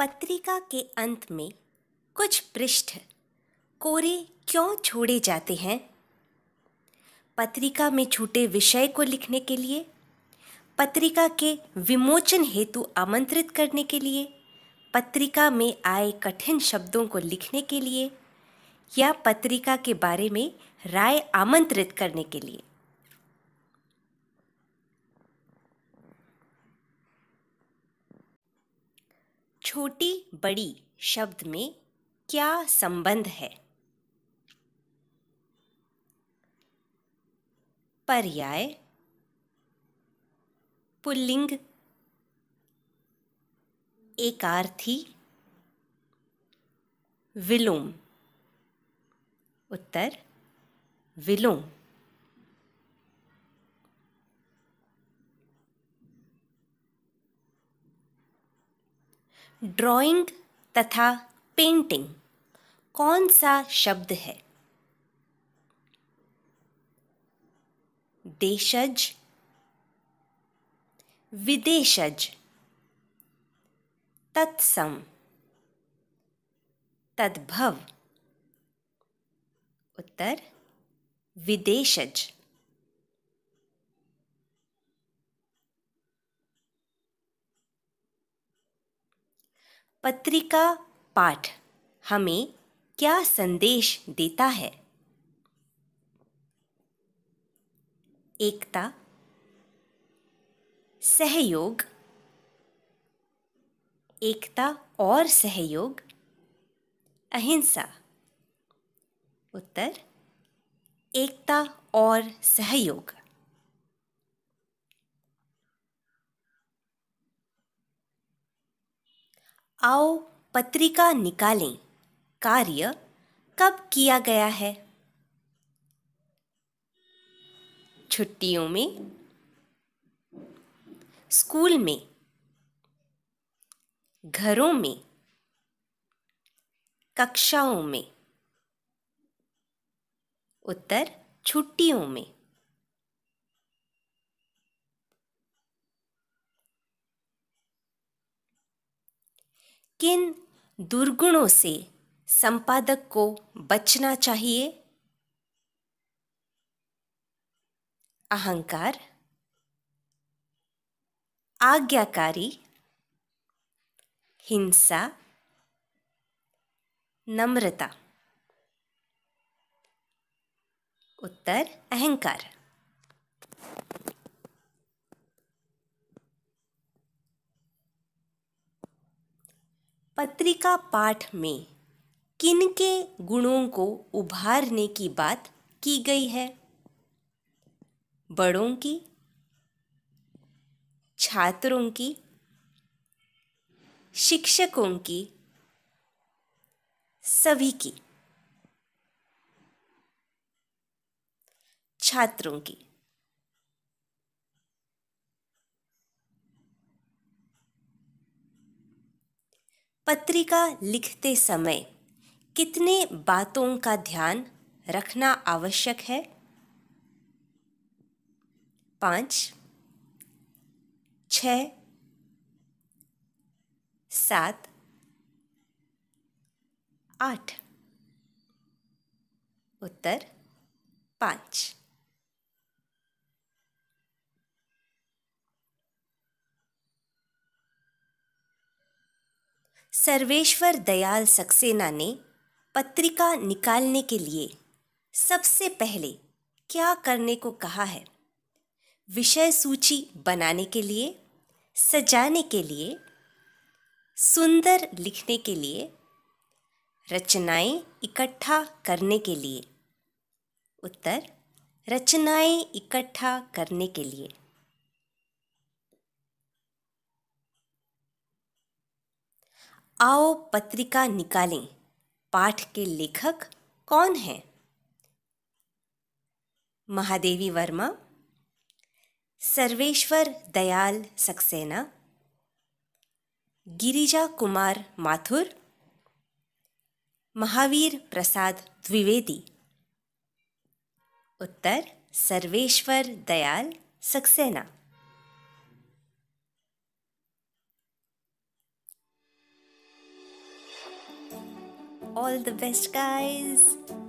पत्रिका के अंत में कुछ पृष्ठ कोरे क्यों छोड़े जाते हैं पत्रिका में छूटे विषय को लिखने के लिए पत्रिका के विमोचन हेतु आमंत्रित करने के लिए पत्रिका में आए कठिन शब्दों को लिखने के लिए या पत्रिका के बारे में राय आमंत्रित करने के लिए छोटी बड़ी शब्द में क्या संबंध है पर्याय पुल्लिंग एकार्थी विलोम उत्तर विलोम ड्राइंग तथा पेंटिंग कौन सा शब्द है देशज विदेशज तत्सम तद्भव उत्तर विदेशज पत्रिका पाठ हमें क्या संदेश देता है एकता सहयोग एकता और सहयोग अहिंसा उत्तर एकता और सहयोग आओ पत्रिका निकालें कार्य कब किया गया है छुट्टियों में स्कूल में घरों में कक्षाओं में उत्तर छुट्टियों में किन दुर्गुणों से संपादक को बचना चाहिए अहंकार आज्ञाकारी हिंसा नम्रता उत्तर अहंकार पत्रिका पाठ में किन के गुणों को उभारने की बात की गई है बड़ों की छात्रों की शिक्षकों की सभी की छात्रों की पत्रिका लिखते समय कितने बातों का ध्यान रखना आवश्यक है पाँच छ सात आठ उत्तर पाँच सर्वेश्वर दयाल सक्सेना ने पत्रिका निकालने के लिए सबसे पहले क्या करने को कहा है विषय सूची बनाने के लिए सजाने के लिए सुंदर लिखने के लिए रचनाएं इकट्ठा करने के लिए उत्तर रचनाएं इकट्ठा करने के लिए आओ पत्रिका निकालें पाठ के लेखक कौन हैं महादेवी वर्मा सर्वेश्वर दयाल सक्सेना गिरिजा कुमार माथुर महावीर प्रसाद द्विवेदी उत्तर Sarveshwar Dayal Saxena All the best, guys.